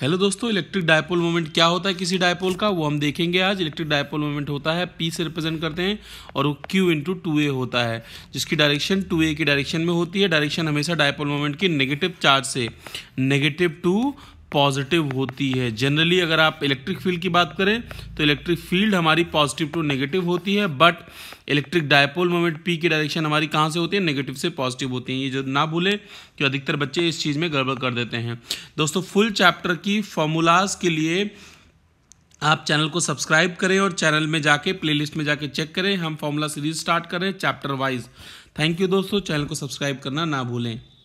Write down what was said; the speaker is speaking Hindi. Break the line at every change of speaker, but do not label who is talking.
हेलो दोस्तों इलेक्ट्रिक डायपोल मोमेंट क्या होता है किसी डायपोल का वो हम देखेंगे आज इलेक्ट्रिक डायपोल मोमेंट होता है पी से रिप्रेजेंट करते हैं और वो क्यू इंटू टू ए होता है जिसकी डायरेक्शन टू ए की डायरेक्शन में होती है डायरेक्शन हमेशा डायपोल मोमेंट की नेगेटिव चार्ज से नेगेटिव टू पॉजिटिव होती है जनरली अगर आप इलेक्ट्रिक फील्ड की बात करें तो इलेक्ट्रिक फील्ड हमारी पॉजिटिव टू नेगेटिव होती है but electric dipole moment P की डायरेक्शन हमारी कहाँ से होती है नेगेटिव से पॉजिटिव होती है ये जो ना भूले कि अधिकतर बच्चे इस चीज़ में गड़बड़ कर देते हैं दोस्तों फुल चैप्टर की फॉर्मूलाज के लिए आप चैनल को सब्सक्राइब करें और चैनल में जाके प्ले में जाके चेक करें हम फॉर्मूला सीरीज स्टार्ट करें चैप्टर वाइज थैंक यू दोस्तों चैनल को सब्सक्राइब करना ना भूलें